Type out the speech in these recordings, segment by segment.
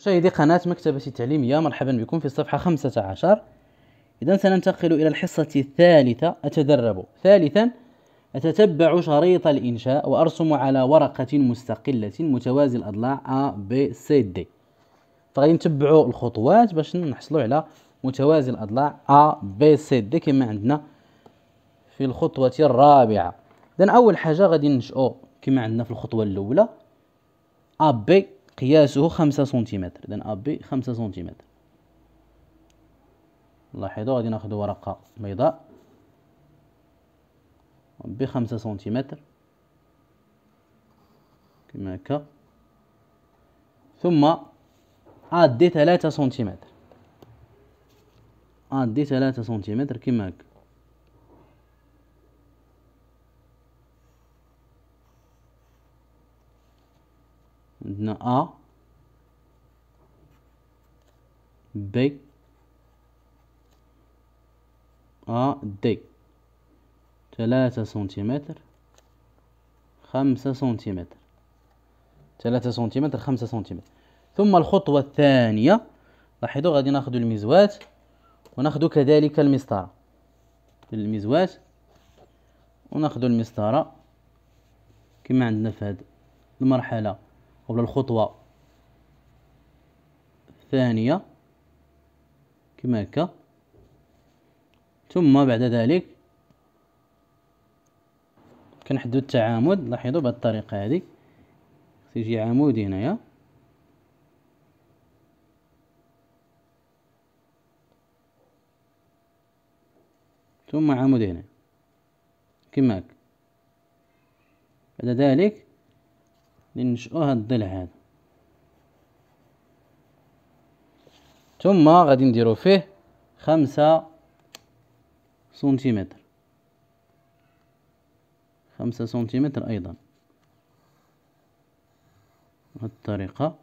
مشاهدي قناة مكتبة التعليمية مرحبا بكم في الصفحة 15 إذا سننتقل إلى الحصة الثالثة أتدرب ثالثا أتتبع شريط الإنشاء وأرسم على ورقة مستقلة متوازي الأضلاع A B C D فغادي نتبعوا الخطوات باش نحصلوا على متوازي الأضلاع A B C D كما عندنا في الخطوة الرابعة إذا أول حاجة غادي ننشأو كما عندنا في الخطوة الأولى A B قياسه خمسة سنتيمتر إذن أ بي خمسة سنتيمتر لاحظوا غادي ناخذ ورقة بيضاء خمسة سنتيمتر كما هكا ثم أدي ثلاثة سنتيمتر أدي ثلاثة سنتيمتر كما هكا عندنا ا بي ا دي ثلاثة سنتيمتر خمسة سنتيمتر ثلاثة سنتيمتر خمسة سنتيمتر ثم الخطوة الثانية لاحظوا غادي ناخذ المزوات وناخذ كذلك المسطرة المزوات وناخذ المسطرة كما عندنا في هذه المرحلة قبل الخطوة الثانية كما هكا ثم بعد ذلك كنحددو التعامد لاحظوا بهذه الطريقة هذه تيجي عمود هنايا ثم عمود هنا كما هكا بعد ذلك هاد الضلع هذا ثم غادي نديرو فيه خمسة سنتيمتر خمسة سنتيمتر أيضا بهذه الطريقة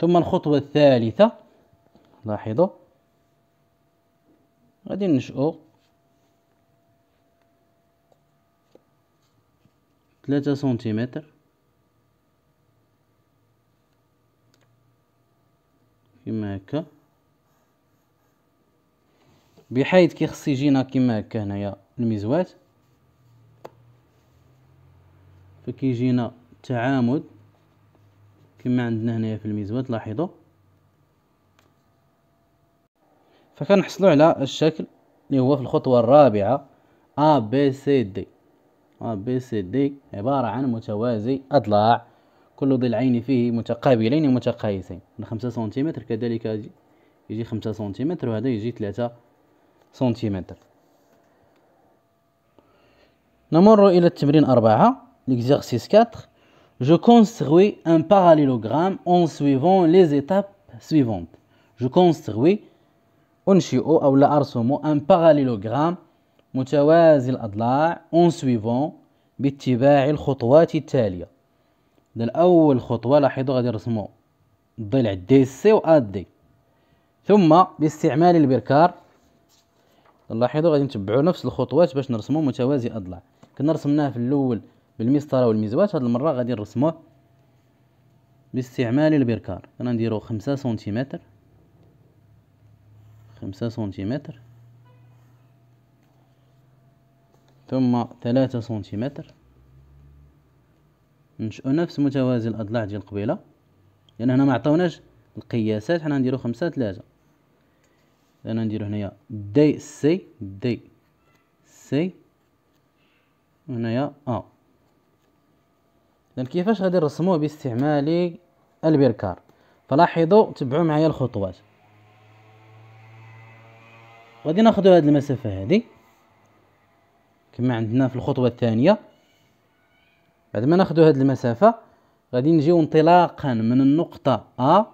ثم الخطوة الثالثة لاحظوا غادي ننشئو ثلاثة سنتيمتر كما هكا بحيث كيخص يجينا كيما هكا هنايا المزوات فكيجينا تعامد كما عندنا هنايا في المزوات لاحظوا فكنحصلوا على الشكل اللي هو في الخطوه الرابعه ا ب سي دي بي سي دي عبارة عن متوازي أضلاع كل ضلعين فيه متقابلين متقايسين من خمسة سنتيمتر كذلك يجي خمسة سنتيمتر وهذا يجي ثلاثة سنتيمتر نمر إلى التمرين أربعة l'exercice 4 Je construis un parallélogramme en suivant les étapes suivantes. Je construis أنشئ أو لا أرسم un parallélogramme متوازي الأضلاع اون سويفون باتباع الخطوات التالية ده الأول خطوة لاحظوا غادي نرسمو ضلع دي سي و أ دي ثم باستعمال البركار لاحظوا غادي نتبعو نفس الخطوات باش نرسمو متوازي أضلاع كنا رسمناه في الأول بالمسطرة المزوات هاد المرة غادي نرسموه باستعمال البركار نديرو خمسة سنتيمتر خمسة سنتيمتر ثم ثلاثة سنتيمتر نشأو نفس متوازي الأضلاع ديال قبيلة لأن هنا ما عطاوناش القياسات حنا نديرو خمسة ثلاثة أنا نديرو هنايا دي سي دي سي هنايا أ إذن كيفاش غادي نرسموه باستعمال البركار فلاحظوا تبعوا معايا الخطوات غادي ناخدو هاد المسافة هادي كما عندنا في الخطوه الثانيه بعد ما ناخدو هاد المسافه غادي نجيو انطلاقا من النقطه ا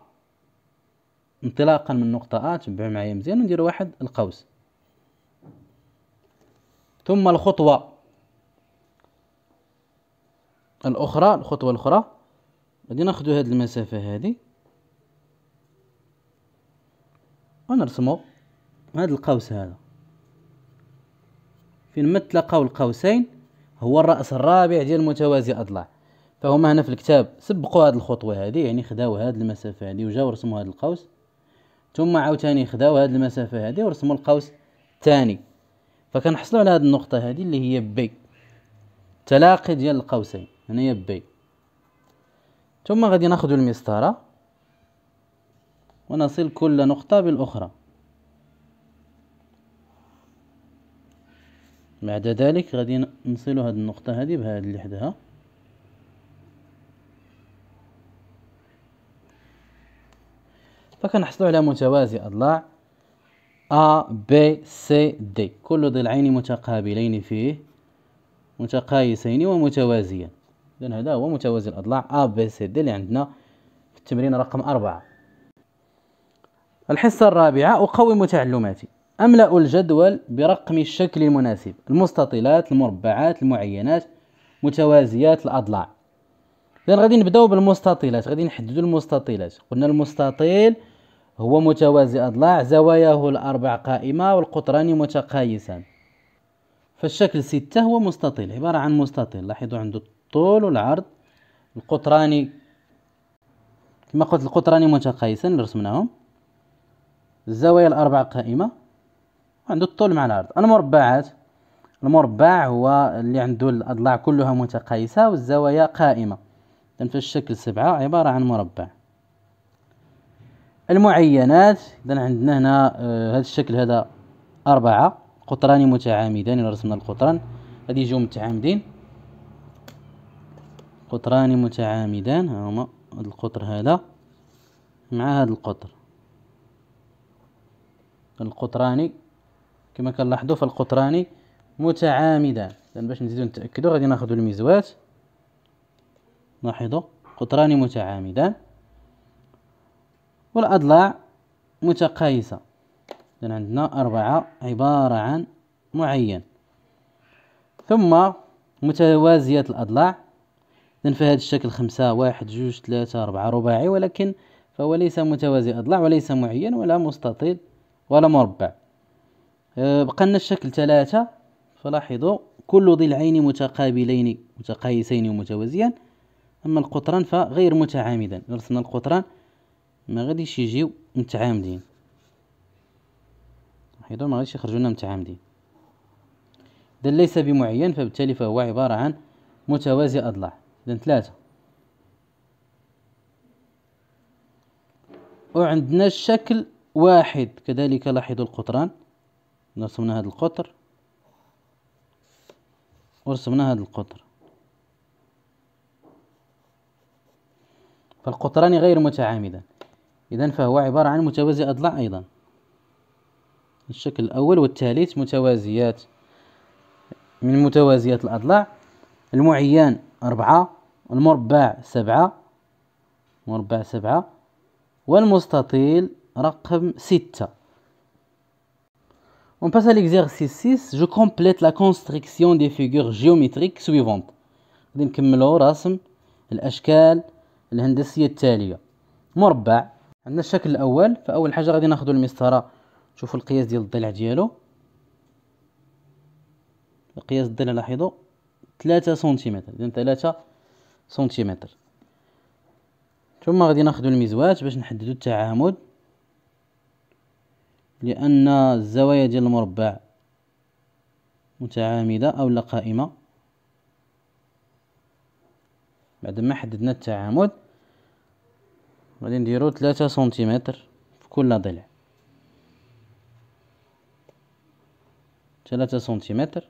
انطلاقا من النقطه ا تبعو معايا مزيان ونديرو واحد القوس ثم الخطوه الاخرى الخطوه الاخرى غادي ناخدو هاد المسافه هادي ونرسمو هاد القوس هذا فين ما تلاقاو القوسين هو الرأس الرابع ديال متوازي أضلاع فهما هنا في الكتاب سبقوا هاد الخطوة هادي يعني خداو هاد المسافة هادي وجاو رسموا هاد القوس ثم عاوتاني خداو هاد المسافة هادي ورسموا القوس الثاني فكنحصلوا على هاد النقطة هادي اللي هي بي تلاقي ديال القوسين هنا هي بي ثم غادي ناخذ المسطرة ونصل كل نقطة بالأخرى بعد ذلك غادي نصلو هاد النقطة هادي بهاد اللي حداها فكنحصلو على متوازي أضلاع A B C D كل ضلعين متقابلين فيه متقايسين ومتوازيان إذن هذا هو متوازي الأضلاع A B C D اللي عندنا في التمرين رقم أربعة الحصة الرابعة أقوم تعلماتي أملأ الجدول برقم الشكل المناسب المستطيلات المربعات المعينات متوازيات الأضلاع إذا غادي نبداو بالمستطيلات غادي نحددوا المستطيلات قلنا المستطيل هو متوازي أضلاع زواياه الأربع قائمة والقطران متقايسان فالشكل ستة هو مستطيل عبارة عن مستطيل لاحظوا عنده الطول والعرض القطراني كما قلت القطراني متقايسان رسمناهم الزوايا الأربع قائمة عنده الطول مع العرض المربعات المربع هو اللي عنده الأضلاع كلها متقايسة والزوايا قائمة في الشكل سبعة عبارة عن مربع المعينات اذا عندنا هنا آه هذا الشكل هذا أربعة قطران متعامدان إذا رسمنا القطران هذه يجيو متعامدين قطران متعامدان ها هما هذا القطر هذا مع هذا القطر القطراني كما كنلاحظوا في القطراني متعامدا لان باش نزيدو نتاكدو غادي ناخذ الميزوات لاحظوا قطران متعامدا والأضلاع متقايسة إذن عندنا أربعة عبارة عن معين ثم متوازية الأضلاع إذن في هذا الشكل خمسة واحد جوج ثلاثة أربعة رباعي ولكن فهو ليس متوازي أضلاع وليس معين ولا مستطيل ولا مربع أه، بقى لنا الشكل ثلاثة فلاحظوا كل ضلعين متقابلين متقايسين ومتوازيان اما القطران فغير متعامدا رسمنا القطران ما غاديش يجيو متعامدين لاحظوا ما غاديش يخرجوا لنا متعامدين اذا ليس بمعين فبالتالي فهو عبارة عن متوازي اضلاع اذا ثلاثة وعندنا الشكل واحد كذلك لاحظوا القطران رسمنا هذا القطر ورسمنا هذا القطر فالقطران غير متعامدان إذا فهو عبارة عن متوازي أضلاع أيضا الشكل الأول والثالث متوازيات من متوازيات الأضلاع المعيان أربعة المربع سبعة مربع سبعة والمستطيل رقم ستة On passe à l'exercice 6. Je complète la construction des figures géométriques suivantes. غادي نكملو رسم الاشكال الهندسيه التاليه مربع عندنا الشكل الاول فاول حاجه غادي ناخذ المسطره شوفوا القياس ديال الضلع ديالو القياس الضلع لاحظوا 3 سنتيمتر اذا 3 سنتيمتر ثم غادي ناخذ المزواج باش نحددوا التعامد لأن الزوايا ديال المربع متعامدة أو قائمة بعد ما حددنا التعامد غادي نديرو ثلاثة سنتيمتر في كل ضلع ثلاثة سنتيمتر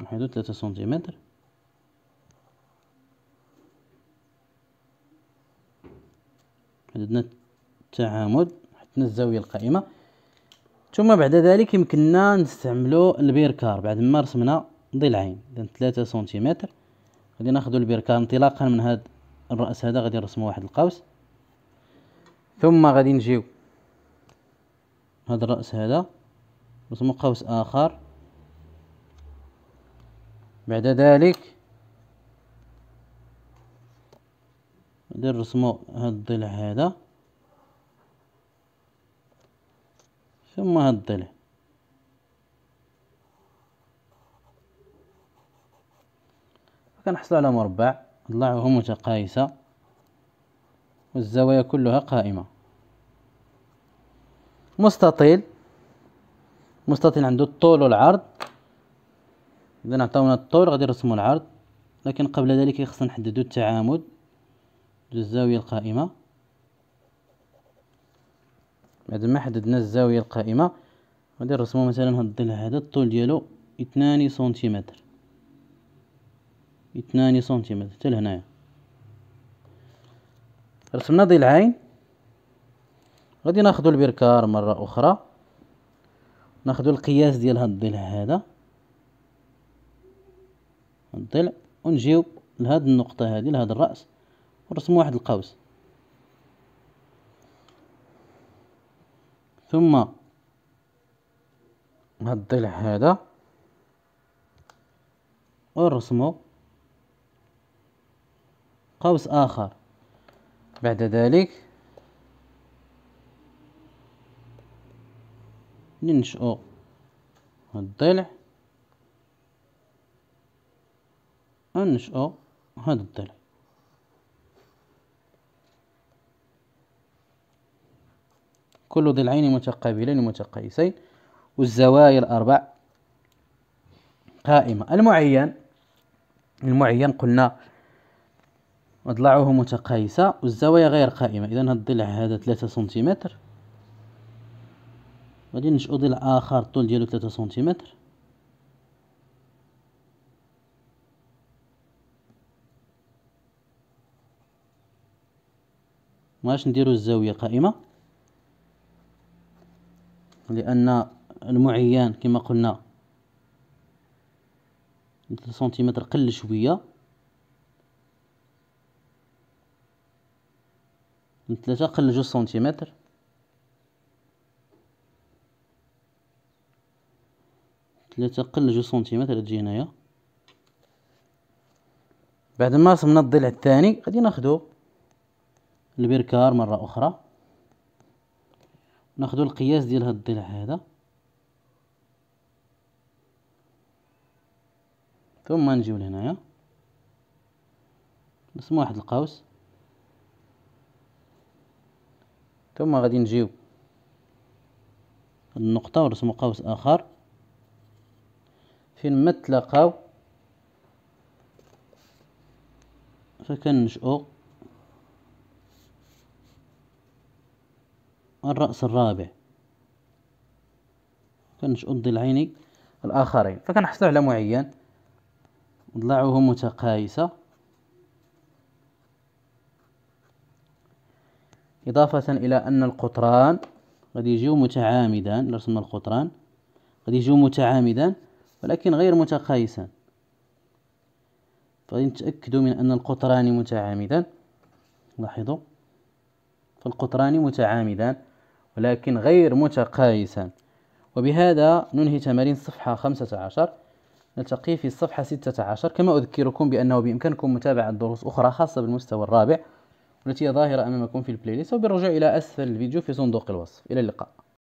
نحيدو ثلاثة سنتيمتر حددنا التعامد من الزاويه القائمه ثم بعد ذلك يمكننا نستعملو البيركار بعد ما رسمنا ضلعين اذا ثلاثة سنتيمتر غادي ناخذ البيركار انطلاقا من هذا الراس هذا غادي نرسمو واحد القوس ثم غادي نجيو هذا الراس هذا نرسمو قوس اخر بعد ذلك غادي نرسمو هذا الضلع هذا ثم هدله فكنحصل على مربع اضلاعه متقايسة والزوايا كلها قائمة مستطيل مستطيل عنده الطول والعرض إذا عطاونا الطول غادي نرسمو العرض لكن قبل ذلك خصنا نحددو التعامد الزاوية القائمة بعد ما حددنا الزاويه القائمه غادي نرسمو مثلا هاد الظل هذا الطول ديالو اثنان سنتيمتر اثنان سنتيمتر حتى لهنايا رسمنا ضلعين غادي ناخدو البركار مره اخرى ناخدو القياس ديال هاد الضلع هذا الضلع ونجيو لهاد النقطه هادي لهاد الراس ونرسمو واحد القوس ثم هاد الضلع هذا ونرسمو قوس آخر بعد ذلك هاد الضلع ننشئو هاد الضلع كل ضلعين متقابلين متقيسين والزوايا الأربع قائمة المعين المعين قلنا أضلاعه متقايسة والزوايا غير قائمة إذا هذا الضلع هذا ثلاثة سنتيمتر غادي نشأو ضلع آخر طول ديالو ثلاثة سنتيمتر ماش نديرو الزاوية قائمة لأن المعيان كما قلنا 3 سنتيمتر قل شوية من 3 قل جوج سنتيمتر ثلاثة قل جوج سنتيمتر تجي هنايا بعد ما رسمنا الضلع الثاني غادي ناخدو البركار مرة أخرى ناخذ القياس ديال هاد الضلع هذا ثم نجيو لهنايا نرسمو واحد القوس ثم غادي نجيو النقطة ونرسمو قوس آخر فين ما تلاقاو فكنشؤو الرأس الرابع كانش أضي الآخرين فكنحصل على معين ضلعه متقايسة إضافة إلى أن القطران غادي يجيو متعامدان لرسم القطران غادي يجيو متعامدان ولكن غير متقايسان فغادي نتأكدو من أن القطران متعامدان لاحظوا فالقطران متعامدان ولكن غير متقايسا وبهذا ننهي تمارين صفحة 15 نلتقي في الصفحة 16 كما أذكركم بأنه بإمكانكم متابعة دروس أخرى خاصة بالمستوى الرابع والتي هي ظاهرة أمامكم في البلاي ليست وبالرجوع إلى أسفل الفيديو في صندوق الوصف إلى اللقاء